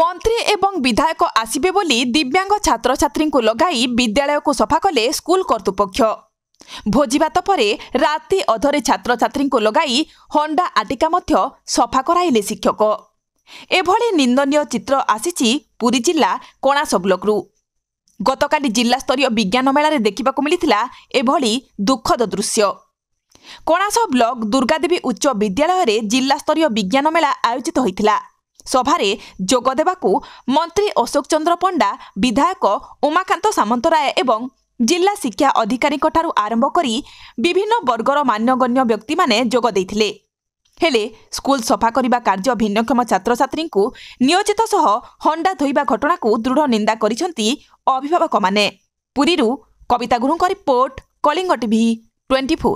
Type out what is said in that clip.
ମନ୍ତ୍ରୀ ଏବଂ ବିଧାୟକ ଆସିବେ ବୋଲି ଦିବ୍ୟାଙ୍ଗ ଛାତ୍ରଛାତ୍ରୀଙ୍କୁ ଲଗାଇ ବିଦ୍ୟାଳୟକୁ ସଫା କଲେ ସ୍କୁଲ କର୍ତ୍ତୃପକ୍ଷ ଭୋଜିଭାତ ପରେ ରାତି ଅଧରେ ଛାତ୍ରଛାତ୍ରୀଙ୍କୁ ଲଗାଇ ହଣ୍ଡା ଆଟିକା ମଧ୍ୟ ସଫା କରାଇଲେ ଶିକ୍ଷକ ଏଭଳି ନିନ୍ଦନୀୟ ଚିତ୍ର ଆସିଛି ପୁରୀ ଜିଲ୍ଲା କଣାସ ବ୍ଲକରୁ ଗତକାଲି ଜିଲ୍ଲାସ୍ତରୀୟ ବିଜ୍ଞାନ ମେଳାରେ ଦେଖିବାକୁ ମିଳିଥିଲା ଏଭଳି ଦୁଃଖଦ ଦୃଶ୍ୟ କଣାସ ବ୍ଲକ ଦୁର୍ଗାଦେବୀ ଉଚ୍ଚ ବିଦ୍ୟାଳୟରେ ଜିଲ୍ଲାସ୍ତରୀୟ ବିଜ୍ଞାନ ମେଳା ଆୟୋଜିତ ହୋଇଥିଲା ସଭାରେ ଯୋଗ ଦେବାକୁ ମନ୍ତ୍ରୀ ଅଶୋକ ଚନ୍ଦ୍ର ପଣ୍ଡା ବିଧାୟକ ଉମାକାନ୍ତ ସାମନ୍ତରାୟ ଏବଂ ଜିଲ୍ଲା ଶିକ୍ଷା ଅଧିକାରୀଙ୍କଠାରୁ ଆରମ୍ଭ କରି ବିଭିନ୍ନ ବର୍ଗର ମାନ୍ୟଗଣ୍ୟ ବ୍ୟକ୍ତିମାନେ ଯୋଗ ଦେଇଥିଲେ ହେଲେ ସ୍କୁଲ ସଫା କରିବା କାର୍ଯ୍ୟ ଭିନ୍ନକ୍ଷମ ଛାତ୍ରଛାତ୍ରୀଙ୍କୁ ନିୟୋଜିତ ସହ ହଣ୍ଡା ଧୋଇବା ଘଟଣାକୁ ଦୃଢ଼ ନିନ୍ଦା କରିଛନ୍ତି ଅଭିଭାବକମାନେ ପୁରୀରୁ କବିତା ଗୁରୁଙ୍କ report Kalinga TV twenty four